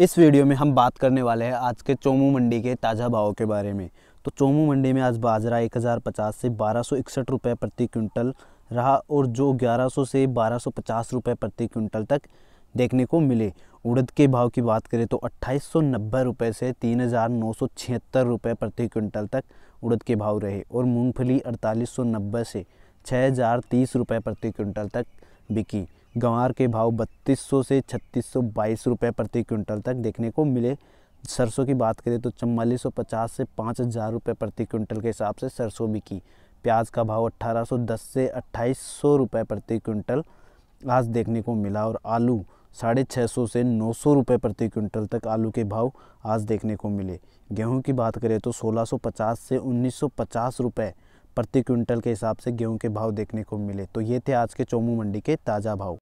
इस वीडियो में हम बात करने वाले हैं आज के चोमू मंडी के ताज़ा भाव के बारे में तो चोमू मंडी में आज बाजरा 1050 से बारह सौ इकसठ रुपये प्रति क्विंटल रहा और जो 1100 से 1250 रुपये प्रति क्विंटल तक देखने को मिले उड़द के भाव की बात करें तो अट्ठाईस सौ रुपये से तीन हज़ार नौ सौ छिहत्तर रुपये प्रति क्विंटल तक उड़द के भाव रहे और मूँगफली अड़तालीस सौ नब्बे से छः हज़ार तीस रुपये प्रति क्विंटल तक बिकी गंवार के भाव 3200 से छत्तीस रुपए प्रति क्विंटल तक देखने को मिले सरसों की बात करें तो चवालीस से पाँच हज़ार रुपये प्रति क्विंटल के हिसाब से सरसों बिकी प्याज का भाव 1810 से 2800 रुपए प्रति क्विंटल आज देखने को मिला और आलू साढ़े छः सौ से नौ सौ रुपये प्रति क्विंटल तक आलू के भाव आज देखने को मिले गेहूं की बात करें तो 1650 से 1950 रुपए प्रति क्विंटल के हिसाब से गेहूं के भाव देखने को मिले तो ये थे आज के चोमू मंडी के ताज़ा भाव